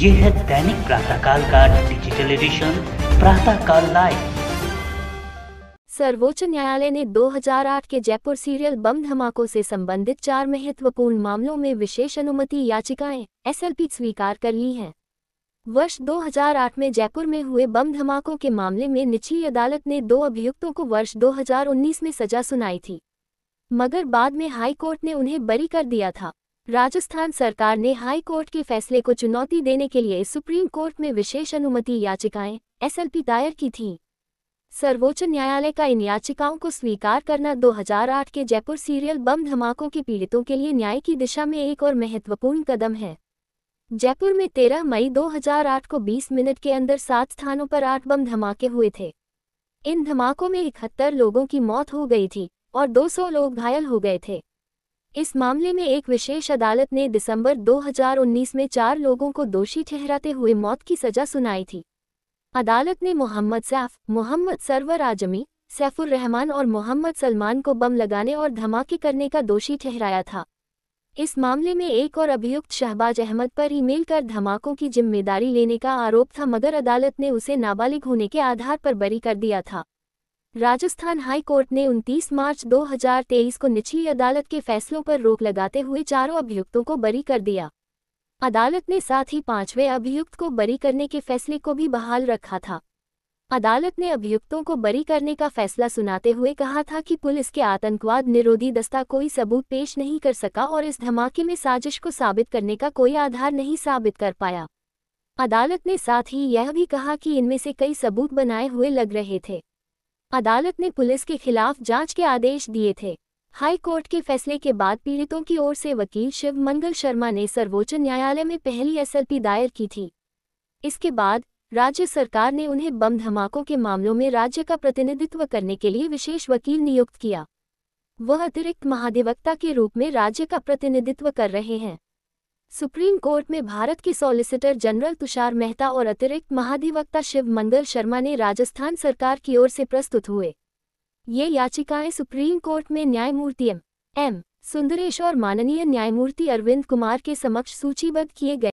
ये है दैनिक प्रातःकाल का डिजिटल एडिशन प्रातःकाल लाइव सर्वोच्च न्यायालय ने 2008 के जयपुर सीरियल बम धमाकों से संबंधित चार महत्वपूर्ण मामलों में विशेष अनुमति याचिकाएं एसएलपी स्वीकार कर ली हैं वर्ष 2008 में जयपुर में हुए बम धमाकों के मामले में निचली अदालत ने दो अभियुक्तों को वर्ष 2019 में सजा सुनाई थी मगर बाद में हाई कोर्ट ने उन्हें बरी कर दिया था राजस्थान सरकार ने हाई कोर्ट के फैसले को चुनौती देने के लिए सुप्रीम कोर्ट में विशेष अनुमति याचिकाएं एसएलपी दायर की थीं सर्वोच्च न्यायालय का इन याचिकाओं को स्वीकार करना 2008 के जयपुर सीरियल बम धमाकों के पीड़ितों के लिए न्याय की दिशा में एक और महत्वपूर्ण कदम है जयपुर में 13 मई 2008 को 20 मिनट के अंदर सात स्थानों पर आठ बम धमाके हुए थे इन धमाकों में इकहत्तर लोगों की मौत हो गई थी और 200 लोग घायल हो गए थे इस मामले में एक विशेष अदालत ने दिसंबर 2019 में चार लोगों को दोषी ठहराते हुए मौत की सजा सुनाई थी अदालत ने मोहम्मद सैफ मोहम्मद सरवर आजमी सैफुर रहमान और मोहम्मद सलमान को बम लगाने और धमाके करने का दोषी ठहराया था इस मामले में एक और अभियुक्त शहबाज अहमद पर ईमेल कर धमाकों की जिम्मेदारी लेने का आरोप था मगर अदालत ने उसे नाबालिग होने के आधार पर बरी कर दिया था राजस्थान हाई कोर्ट ने 29 मार्च 2023 को निचली अदालत के फैसलों पर रोक लगाते हुए चारों अभियुक्तों को बरी कर दिया अदालत ने साथ ही पांचवें अभियुक्त को बरी करने के फैसले को भी बहाल रखा था अदालत ने अभियुक्तों को बरी करने का फैसला सुनाते हुए कहा था कि पुलिस के आतंकवाद निरोधी दस्ता कोई सबूत पेश नहीं कर सका और इस धमाके में साजिश को साबित करने का कोई आधार नहीं साबित कर पाया अदालत ने साथ ही यह भी कहा कि इनमें से कई सबूत बनाए हुए लग रहे थे अदालत ने पुलिस के खिलाफ जांच के आदेश दिए थे हाई कोर्ट के फैसले के बाद पीड़ितों की ओर से वकील शिव मंगल शर्मा ने सर्वोच्च न्यायालय में पहली एसएलपी दायर की थी इसके बाद राज्य सरकार ने उन्हें बम धमाकों के मामलों में राज्य का प्रतिनिधित्व करने के लिए विशेष वकील नियुक्त किया वह अतिरिक्त महाधिवक्ता के रूप में राज्य का प्रतिनिधित्व कर रहे हैं सुप्रीम कोर्ट में भारत के सॉलिसिटर जनरल तुषार मेहता और अतिरिक्त महाधिवक्ता शिव मंगल शर्मा ने राजस्थान सरकार की ओर से प्रस्तुत हुए ये याचिकाएं सुप्रीम कोर्ट में न्यायमूर्ति एम एम सुंदरेश और माननीय न्यायमूर्ति अरविंद कुमार के समक्ष सूचीबद्ध किए गए